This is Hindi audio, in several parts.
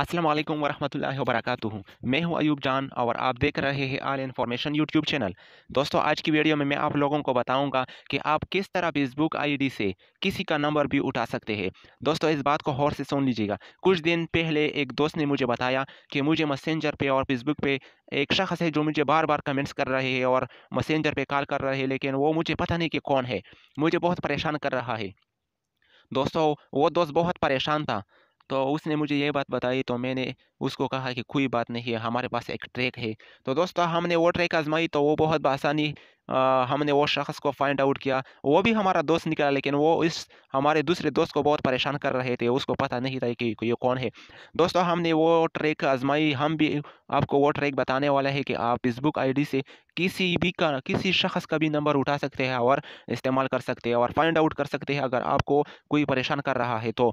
अस्सलाम वालेकुम वरहमतुल्लाहि मैं हूं अयूब जान और आप देख रहे हैं आल इन्फॉर्मेशन यूट्यूब चैनल दोस्तों आज की वीडियो में मैं आप लोगों को बताऊंगा कि आप किस तरह फेसबुक आईडी से किसी का नंबर भी उठा सकते हैं दोस्तों इस बात को गौर से सुन लीजिएगा कुछ दिन पहले एक दोस्त ने मुझे बताया कि मुझे मैसेंजर पर और फेसबुक पर एक शख्स है जो मुझे बार बार कमेंट्स कर रहे हैं और मैसेंजर पर कॉल कर रहे हैं लेकिन वो मुझे पता नहीं कि कौन है मुझे बहुत परेशान कर रहा है दोस्तों वो दोस्त बहुत परेशान था तो उसने मुझे ये बात बताई तो मैंने उसको कहा कि कोई बात नहीं है हमारे पास एक ट्रैक है तो दोस्तों हमने वो ट्रैक आजमाई तो वो बहुत आसानी हमने वो शख्स को फाइंड आउट किया वो भी हमारा दोस्त निकला लेकिन वो इस हमारे दूसरे दोस्त को बहुत परेशान कर रहे थे उसको पता नहीं था कि ये कौन है दोस्तों हमने वो ट्रैक आजमाई हम भी आपको वो ट्रैक बताने वाला है कि आप फेसबुक आईडी से किसी भी का किसी शख्स का भी नंबर उठा सकते हैं और इस्तेमाल कर सकते हैं और फाइंड आउट कर सकते हैं अगर आपको कोई परेशान कर रहा है तो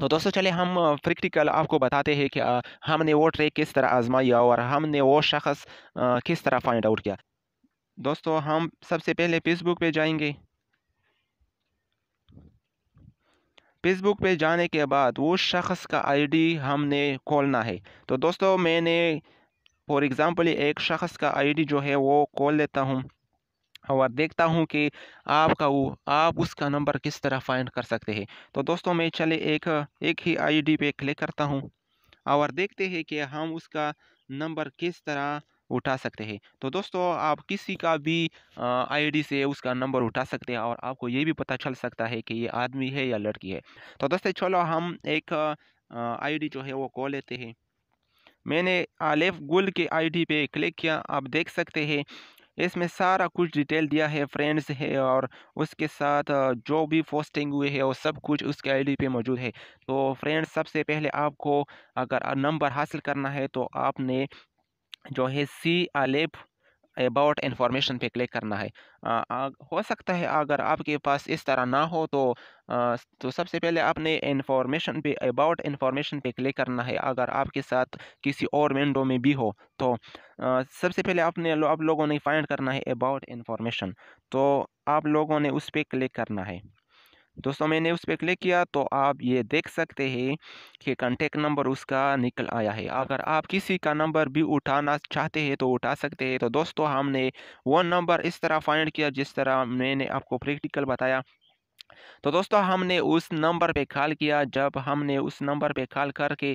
तो दोस्तों चले हम प्रैक्टिकल आपको बताते हैं कि हमने वो ट्रेक किस तरह आजमाया और हमने वो शख्स किस तरह फाइंड आउट किया दोस्तों हम सबसे पहले फेसबुक पे जाएंगे फेसबुक पे जाने के बाद वो शख्स का आईडी हमने खोलना है तो दोस्तों मैंने फॉर एग्ज़ाम्पल एक शख्स का आईडी जो है वो खोल लेता हूँ और देखता हूँ कि आपका वो आप उसका नंबर किस तरह फाइंड कर सकते हैं तो दोस्तों मैं चले एक एक ही आईडी पे क्लिक करता हूँ और देखते हैं कि हम उसका नंबर किस तरह उठा सकते हैं तो दोस्तों आप किसी का भी आईडी से उसका नंबर उठा सकते हैं और आपको ये भी पता चल सकता है कि ये आदमी है या लड़की है तो दोस्तों चलो हम एक आई जो है वो कॉल लेते हैं मैंने आलेफ गुल के आईडी पे क्लिक किया आप देख सकते हैं इसमें सारा कुछ डिटेल दिया है फ्रेंड्स है और उसके साथ जो भी पोस्टिंग हुई है वो सब कुछ उसके आईडी पे मौजूद है तो फ्रेंड्स सबसे पहले आपको अगर नंबर हासिल करना है तो आपने जो है सी अलेफ अबाउट इन्फॉर्मेशन पे क्लिक करना है आ, आ, हो सकता है अगर आपके पास इस तरह ना हो तो आ, तो सबसे पहले आपने इन्फॉर्मेशन पे अबाउट इन्फॉर्मेशन पे क्लिक करना है अगर आपके साथ किसी और विंडो में भी हो तो आ, सबसे पहले आपने आप लोगों ने फाइंड करना है अबाउट इन्फॉर्मेशन तो आप लोगों ने उस पर क्लिक करना है दोस्तों मैंने उस पर क्लिक किया तो आप ये देख सकते हैं कि कॉन्टेक्ट नंबर उसका निकल आया है अगर आप किसी का नंबर भी उठाना चाहते हैं तो उठा सकते हैं तो दोस्तों हमने वो नंबर इस तरह फाइंड किया जिस तरह मैंने आपको प्रैक्टिकल बताया तो दोस्तों हमने उस नंबर पे कॉल किया जब हमने उस नंबर पे कॉल करके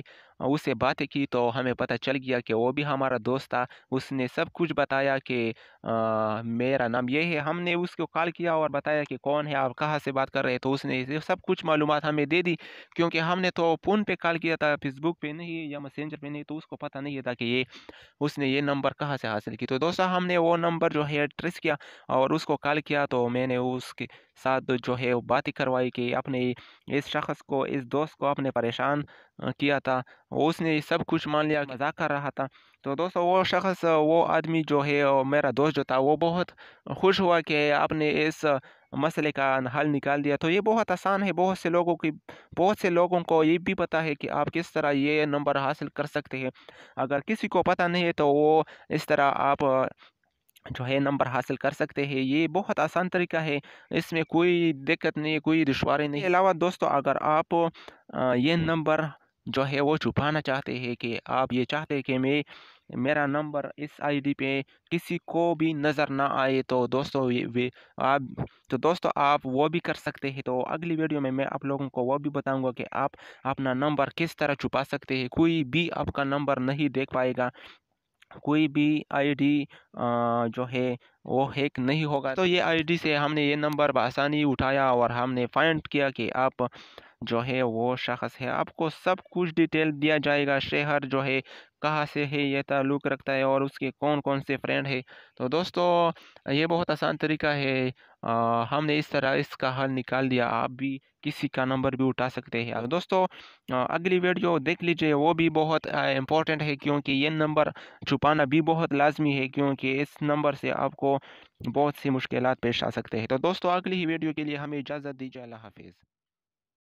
उससे बातें की तो हमें पता चल गया कि वो भी हमारा दोस्त था उसने सब कुछ बताया कि आ, मेरा नाम ये है हमने उसको कॉल किया और बताया कि कौन है आप कहाँ से बात कर रहे हैं तो उसने सब कुछ मालूम हमें दे दी क्योंकि हमने तो फ़ोन पे कॉल किया था फेसबुक पे नहीं या मैसेंजर पे नहीं तो उसको पता नहीं था कि ये उसने ये नंबर कहाँ से हासिल की तो दोस्तों हमने वो नंबर जो है ट्रेस किया और उसको कॉल किया तो मैंने उसके साथ जो है बातें करवाई कि अपने इस शख्स को इस दोस्त को आपने परेशान किया था उसने सब कुछ मान लिया मजाक कर रहा था तो दोस्तों वो शख्स वो आदमी जो है मेरा दोस्त जो था वो बहुत खुश हुआ कि आपने इस मसले का हल निकाल दिया तो ये बहुत आसान है बहुत से लोगों की बहुत से लोगों को ये भी पता है कि आप किस तरह ये नंबर हासिल कर सकते हैं अगर किसी को पता नहीं है तो वो इस तरह आप जो है नंबर हासिल कर सकते हैं ये बहुत आसान तरीका है इसमें कोई दिक्कत नहीं कोई दुशारी नहीं अलावा दोस्तों अगर आप ये नंबर जो है वो छुपाना चाहते हैं कि आप ये चाहते हैं कि मैं मेरा नंबर इस आईडी पे किसी को भी नज़र ना आए तो दोस्तों वे आप तो दोस्तों आप वो भी कर सकते हैं तो अगली वीडियो में मैं आप लोगों को वो भी बताऊंगा कि आप अपना नंबर किस तरह छुपा सकते हैं कोई भी आपका नंबर नहीं देख पाएगा कोई भी आईडी जो है वो हैक नहीं होगा तो ये आईडी से हमने ये नंबर बसानी उठाया और हमने फाइंड किया कि आप जो है वो शख्स है आपको सब कुछ डिटेल दिया जाएगा शहर जो है कहाँ से है ये ताल्लुक़ रखता है और उसके कौन कौन से फ्रेंड है तो दोस्तों ये बहुत आसान तरीका है आ, हमने इस तरह इसका हल निकाल दिया आप भी किसी का नंबर भी उठा सकते हैं दोस्तों आ, अगली वीडियो देख लीजिए वो भी बहुत इम्पोर्टेंट है क्योंकि ये नंबर छुपाना भी बहुत लाजमी है क्योंकि इस नंबर से आपको बहुत सी मुश्किल पेश आ सकते हैं तो दोस्तों अगली ही वीडियो के लिए हमें इजाज़त दीजिए अल्लाह हाफिज़